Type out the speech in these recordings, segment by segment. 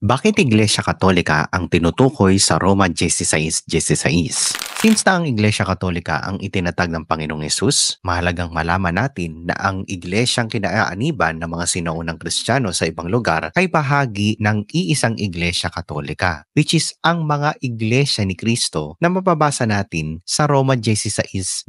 Bakit Iglesia Katolika ang tinutukoy sa Roma 16.16? 16? Since na ang Iglesia Katolika ang itinatag ng Panginoong Yesus, mahalagang malaman natin na ang iglesyang kinaaaniban ng mga sinaunang Kristiyano sa ibang lugar ay bahagi ng iisang Iglesia Katolika, which is ang mga iglesia ni Kristo na mapabasa natin sa Roma 16.16.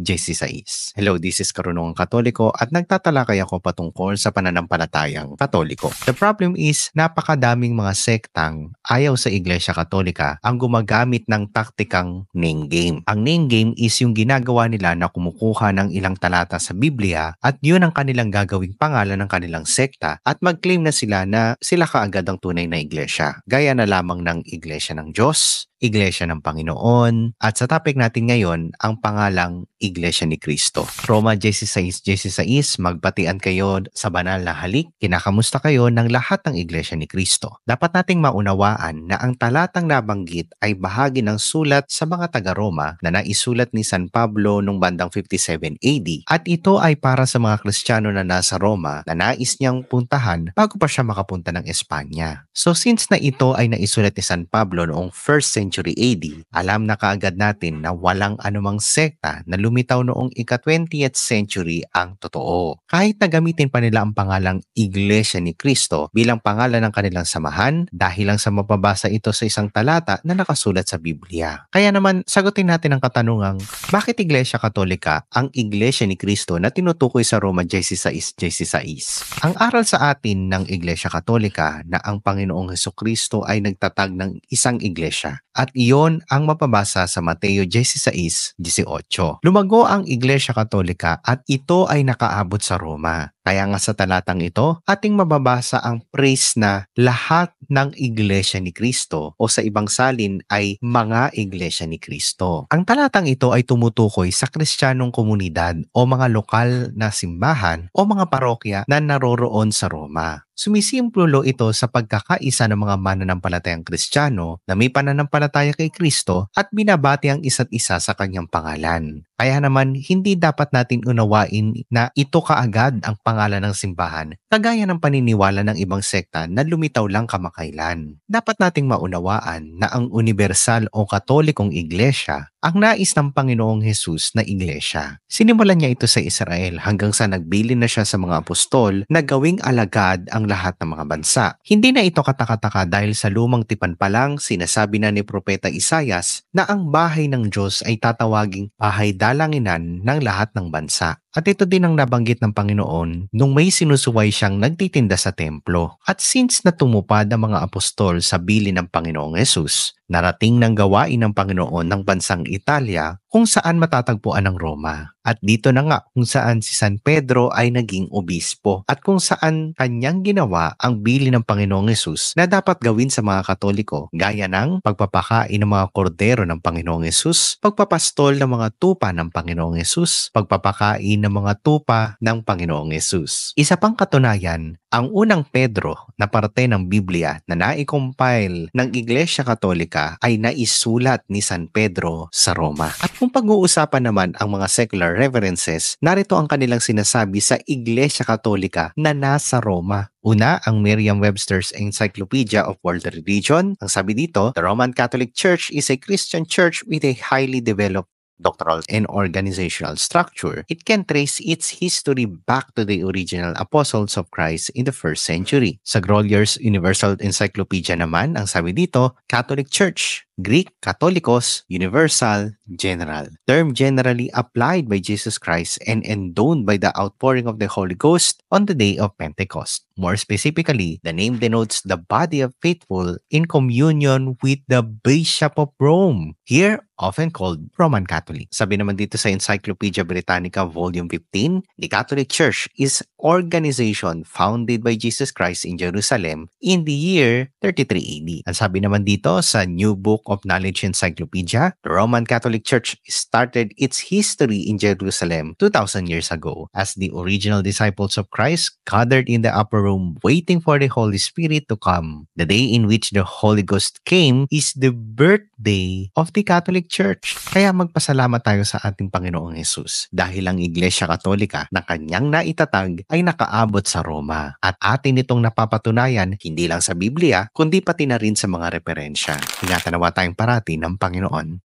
16. Hello, this is Karunungan Katoliko at nagtatalakay ako patungkol sa pananampalatayang Katoliko. The problem is napakadaming mga sektang ayaw sa Iglesia Katolika ang gumagamit ng taktikang name game ang name game is yung ginagawa nila na kumukuha ng ilang talata sa Biblia at yun ang kanilang gagawing pangalan ng kanilang sekta at mag-claim na sila na sila kaagad ang tunay na iglesia. Gaya na lamang ng iglesia ng Diyos, Iglesia ng Panginoon. At sa topic natin ngayon, ang pangalang Iglesia ni Kristo. Roma 16.6, 16, magpatian kayo sa banal na halik, kinakamusta kayo ng lahat ng Iglesia ni Kristo. Dapat nating maunawaan na ang talatang nabanggit ay bahagi ng sulat sa mga taga-Roma na naisulat ni San Pablo noong bandang 57 AD at ito ay para sa mga Kristiyano na nasa Roma na nais niyang puntahan bago pa siya makapunta ng Espanya. So since na ito ay naisulat ni San Pablo noong 1st century century AD, alam na kaagad natin na walang anumang sekta na lumitaw noong ika-20th century ang totoo. Kahit na gamitin pa nila ang pangalang Iglesia ni Cristo bilang pangalan ng kanilang samahan dahil lang sa mapabasa ito sa isang talata na nakasulat sa Biblia. Kaya naman, sagutin natin ang katanungang, bakit Iglesia Katolika ang Iglesia ni Cristo na tinutukoy sa Roma 16.16? Ang aral sa atin ng Iglesia Katolika na ang Panginoong Heso Kristo ay nagtatag ng isang iglesia at iyon ang mapabasa sa Mateo 16:18. Lumago ang Iglesia Katolika at ito ay nakaabot sa Roma. Kaya nga sa talatang ito, ating mababasa ang praise na lahat ng iglesia ni Kristo o sa ibang salin ay mga iglesia ni Kristo. Ang talatang ito ay tumutukoy sa kristyanong komunidad o mga lokal na simbahan o mga parokya na naroroon sa Roma. Sumisimplulo ito sa pagkakaisa ng mga mananampalatayang Kristiyano na may pananampalataya kay Kristo at binabati ang isa't isa sa kanyang pangalan. Kaya naman, hindi dapat natin unawain na ito kaagad ang pangalan ng simbahan kagaya ng paniniwala ng ibang sekta na lumitaw lang kamakailan. Dapat nating maunawaan na ang universal o katolikong iglesia ang nais ng Panginoong Jesus na iglesia. Sinimulan niya ito sa Israel hanggang sa nagbili na siya sa mga apostol na gawing alagad ang lahat ng mga bansa. Hindi na ito katakataka dahil sa lumang tipan pa lang sinasabi na ni Propeta Isayas na ang bahay ng Diyos ay tatawaging bahay dalanginan ng lahat ng bansa. At ito din ang nabanggit ng Panginoon nung may sinusuway siyang nagtitinda sa templo. At since na tumupad ang mga apostol sa bili ng Panginoong Yesus, narating ng gawain ng Panginoon ng bansang Italia kung saan matatagpuan ang Roma. At dito na nga kung saan si San Pedro ay naging obispo at kung saan kanyang ginawa ang bili ng Panginoong Yesus na dapat gawin sa mga Katoliko gaya ng pagpapakain ng mga kordero ng Panginoong Yesus, pagpapastol ng mga tupa ng Panginoong Yesus, pagpapakain ng mga tupa ng Panginoong Yesus. Isa pang katunayan, ang unang Pedro na parte ng Biblia na nai-compile ng Iglesia Katolika ay naisulat ni San Pedro sa Roma. At kung pag-uusapan naman ang mga secular references, narito ang kanilang sinasabi sa Iglesia Katolika na nasa Roma. Una, ang Merriam-Webster's Encyclopedia of World Religion. Ang sabi dito, the Roman Catholic Church is a Christian church with a highly developed doctrinal and organizational structure, it can trace its history back to the original apostles of Christ in the first century. Sa Grolier's Universal Encyclopedia naman, ang sabi dito, Catholic Church Greek, Catholicos, Universal, General. Term generally applied by Jesus Christ and endowed by the outpouring of the Holy Ghost on the day of Pentecost. More specifically, the name denotes the body of faithful in communion with the Bishop of Rome. Here, often called Roman Catholic. Sabi naman dito sa Encyclopedia Britannica Volume 15, the Catholic Church is organization founded by Jesus Christ in Jerusalem in the year 33 AD. Ang sabi naman dito sa New Book of Knowledge Encyclopedia, the Roman Catholic Church started its history in Jerusalem 2,000 years ago as the original disciples of Christ gathered in the upper room waiting for the Holy Spirit to come. The day in which the Holy Ghost came is the birthday of the Catholic Church. Kaya magpasalamat tayo sa ating Panginoong Yesus dahil ang Iglesia Katolika na kanyang naitatag ay nakaabot sa Roma at atin itong napapatunayan hindi lang sa Biblia kundi pati na rin sa mga referensya. Tinatanawa tayong parati ng Panginoon.